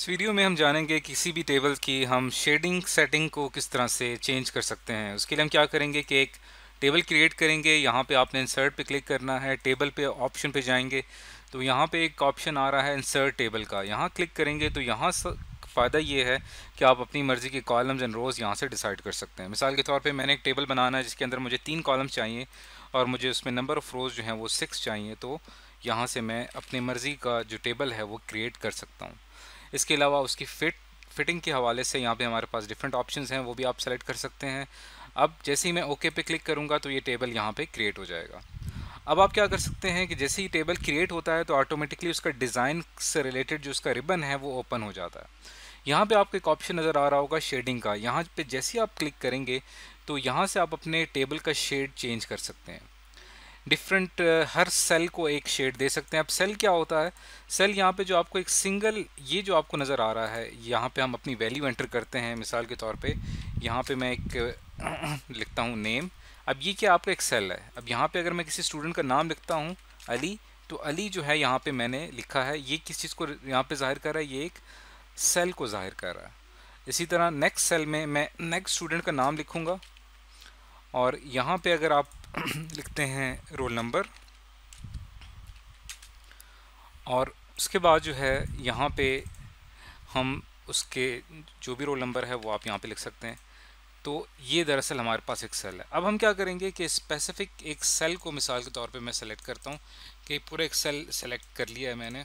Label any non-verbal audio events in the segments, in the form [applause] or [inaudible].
इस वीडियो में हम जानेंगे किसी भी टेबल की हम शेडिंग सेटिंग को किस तरह से चेंज कर सकते हैं उसके लिए हम क्या करेंगे कि एक टेबल क्रिएट करेंगे यहाँ पे आपने इंसर्ट पे क्लिक करना है टेबल पे ऑप्शन पे जाएंगे तो यहाँ पे एक ऑप्शन आ रहा है इंसर्ट टेबल का यहाँ क्लिक करेंगे तो यहाँ फ़ायदा ये है कि आप अपनी मर्ज़ी के कॉलम्स एंड रोज़ यहाँ से डिसाइड कर सकते हैं मिसाल के तौर पे मैंने एक टेबल बनाना है जिसके अंदर मुझे तीन कॉलम्स चाहिए और मुझे उसमें नंबर ऑफ़ रोज़ जो हैं वो सिक्स चाहिए तो यहाँ से मैं अपनी मर्ज़ी का जो टेबल है वो क्रिएट कर सकता हूँ इसके अलावा उसकी फिट फिटिंग के हवाले से यहाँ पे हमारे पास डिफरेंट ऑप्शन हैं वो भी आप सेलेक्ट कर सकते हैं अब जैसे ही मैं ओके पे क्लिक करूँगा तो ये टेबल यहाँ पे क्रिएट हो जाएगा अब आप क्या कर सकते हैं कि जैसे ही टेबल क्रिएट होता है तो ऑटोमेटिकली उसका डिज़ाइन से रिलेटेड जो उसका रिबन है वो ओपन हो जाता है यहाँ पे आपको एक ऑप्शन नज़र आ रहा होगा शेडिंग का यहाँ पे जैसे ही आप क्लिक करेंगे तो यहाँ से आप अपने टेबल का शेड चेंज कर सकते हैं डिफरेंट uh, हर सेल को एक शेड दे सकते हैं अब सेल क्या होता है सेल यहाँ पे जो आपको एक सिंगल ये जो आपको नज़र आ रहा है यहाँ पे हम अपनी वैल्यू एंटर करते हैं मिसाल के तौर पे यहाँ पे मैं एक [clears throat] लिखता हूँ नेम अब ये क्या आपका एक सेल है अब यहाँ पे अगर मैं किसी स्टूडेंट का नाम लिखता हूँ अली तो अली जो है यहाँ पर मैंने लिखा है ये किस चीज़ को यहाँ पर जाहिर कर रहा है ये एक सेल को जाहिर कर रहा है इसी तरह नेक्स्ट सेल में मैं नेक्स्ट स्टूडेंट का नाम लिखूँगा और यहाँ पे अगर आप [clears throat] लिखते हैं रोल नंबर और उसके बाद जो है यहाँ पे हम उसके जो भी रोल नंबर है वो आप यहाँ पे लिख सकते हैं तो ये दरअसल हमारे पास एक सेल है अब हम क्या करेंगे कि स्पेसिफिक एक सेल को मिसाल के तौर पे मैं सेलेक्ट करता हूँ कि पूरा एक सेल सेलेक्ट कर लिया है मैंने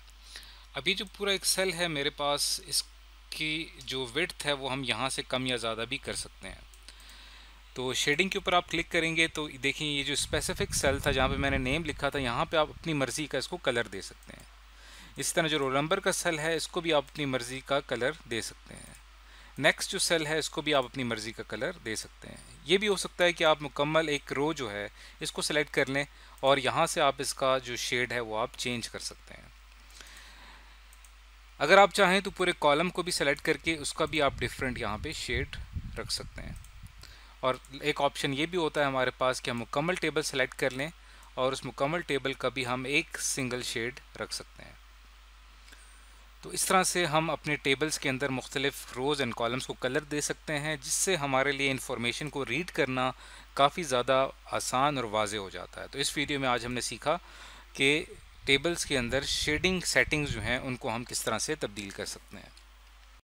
अभी जो पूरा एक सेल है मेरे पास इसकी जो विथ है वो हम यहाँ से कम या ज़्यादा भी कर सकते हैं तो शेडिंग के ऊपर आप क्लिक करेंगे तो देखिए ये जो स्पेसिफिक सेल था जहाँ पे मैंने नेम लिखा था यहाँ पे आप अपनी मर्ज़ी का इसको कलर दे सकते हैं इस तरह जो रोल नंबर का सेल है इसको भी आप अपनी मर्ज़ी का कलर दे सकते हैं नेक्स्ट जो सेल है इसको भी आप अपनी मर्ज़ी का कलर दे सकते हैं ये भी हो सकता है कि आप मुकम्मल एक रो जो है इसको सेलेक्ट कर लें और यहाँ से आप इसका जो शेड है वो आप चेंज कर सकते हैं अगर आप चाहें तो पूरे कॉलम को भी सेलेक्ट करके उसका भी आप डिफरेंट यहाँ पे शेड रख सकते हैं और एक ऑप्शन ये भी होता है हमारे पास कि हम मुकम्मल टेबल सेलेक्ट कर लें और उस मुकम्मल टेबल का भी हम एक सिंगल शेड रख सकते हैं तो इस तरह से हम अपने टेबल्स के अंदर मुख्तलिफ रोज़ एंड कॉलम्स को कलर दे सकते हैं जिससे हमारे लिए इन्फॉर्मेशन को रीड करना काफ़ी ज़्यादा आसान और वाज हो जाता है तो इस वीडियो में आज हमने सीखा कि टेबल्स के अंदर शेडिंग सेटिंग्स जो हैं उनको हम किस तरह से तब्दील कर सकते हैं